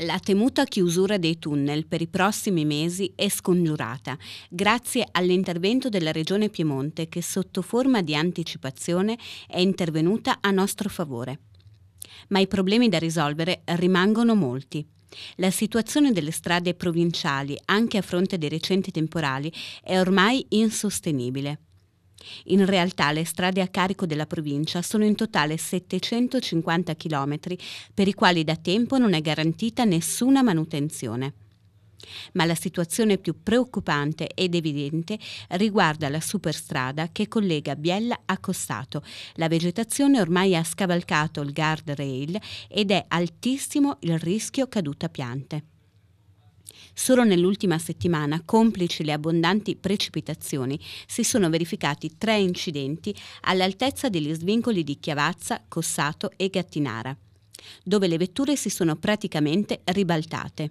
La temuta chiusura dei tunnel per i prossimi mesi è scongiurata grazie all'intervento della Regione Piemonte che sotto forma di anticipazione è intervenuta a nostro favore. Ma i problemi da risolvere rimangono molti. La situazione delle strade provinciali, anche a fronte dei recenti temporali, è ormai insostenibile. In realtà le strade a carico della provincia sono in totale 750 km per i quali da tempo non è garantita nessuna manutenzione. Ma la situazione più preoccupante ed evidente riguarda la superstrada che collega Biella a Cossato. La vegetazione ormai ha scavalcato il guardrail ed è altissimo il rischio caduta piante. Solo nell'ultima settimana, complici le abbondanti precipitazioni, si sono verificati tre incidenti all'altezza degli svincoli di Chiavazza, Cossato e Gattinara, dove le vetture si sono praticamente ribaltate.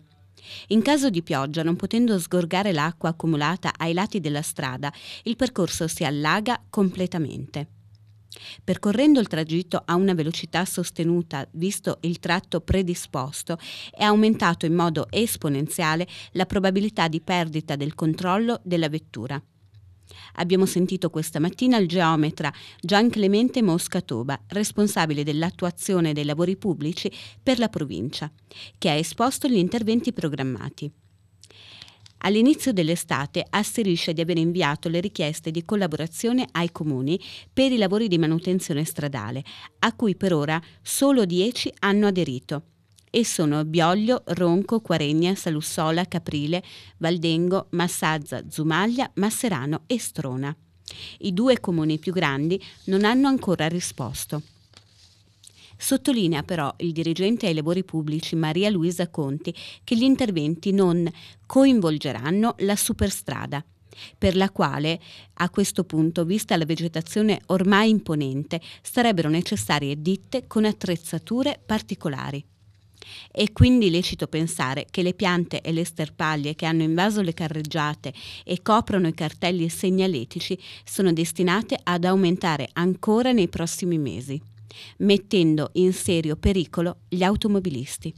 In caso di pioggia, non potendo sgorgare l'acqua accumulata ai lati della strada, il percorso si allaga completamente. Percorrendo il tragitto a una velocità sostenuta, visto il tratto predisposto, è aumentato in modo esponenziale la probabilità di perdita del controllo della vettura. Abbiamo sentito questa mattina il geometra Gian Clemente Mosca Toba, responsabile dell'attuazione dei lavori pubblici per la provincia, che ha esposto gli interventi programmati. All'inizio dell'estate asserisce di aver inviato le richieste di collaborazione ai comuni per i lavori di manutenzione stradale, a cui per ora solo 10 hanno aderito e sono Bioglio, Ronco, Quaregna, Salussola, Caprile, Valdengo, Massazza, Zumaglia, Masserano e Strona. I due comuni più grandi non hanno ancora risposto. Sottolinea però il dirigente ai lavori pubblici Maria Luisa Conti che gli interventi non coinvolgeranno la superstrada per la quale, a questo punto, vista la vegetazione ormai imponente, sarebbero necessarie ditte con attrezzature particolari. È quindi lecito pensare che le piante e le sterpaglie che hanno invaso le carreggiate e coprono i cartelli segnaletici sono destinate ad aumentare ancora nei prossimi mesi mettendo in serio pericolo gli automobilisti.